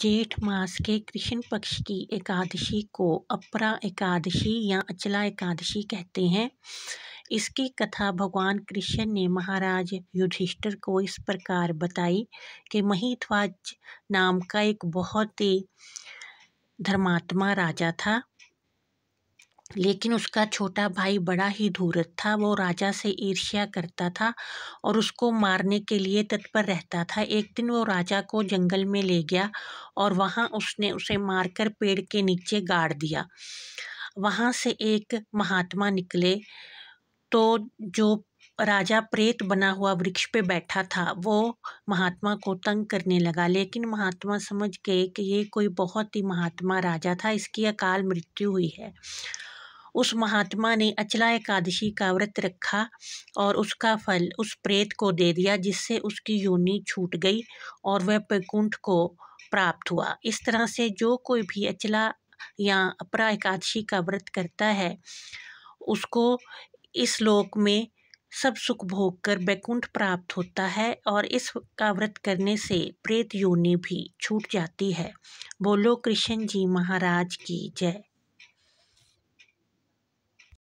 जेठ मास के कृष्ण पक्ष की एकादशी को अपरा एकादशी या अचला एकादशी कहते हैं इसकी कथा भगवान कृष्ण ने महाराज युधिष्ठिर को इस प्रकार बताई कि महिध्वाज नाम का एक बहुत ही धर्मात्मा राजा था लेकिन उसका छोटा भाई बड़ा ही धूर्त था वो राजा से ईर्ष्या करता था और उसको मारने के लिए तत्पर रहता था एक दिन वो राजा को जंगल में ले गया और वहाँ उसने उसे मारकर पेड़ के नीचे गाड़ दिया वहाँ से एक महात्मा निकले तो जो राजा प्रेत बना हुआ वृक्ष पे बैठा था वो महात्मा को तंग करने लगा लेकिन महात्मा समझ गए कि ये कोई बहुत ही महात्मा राजा था इसकी अकाल मृत्यु हुई है उस महात्मा ने अचला एकादशी का व्रत रखा और उसका फल उस प्रेत को दे दिया जिससे उसकी योनि छूट गई और वह वैकुंठ को प्राप्त हुआ इस तरह से जो कोई भी अचला या अपरा एकादशी का व्रत करता है उसको इस लोक में सब सुख भोग कर वैकुंठ प्राप्त होता है और इस का व्रत करने से प्रेत योनि भी छूट जाती है बोलो कृष्ण जी महाराज की जय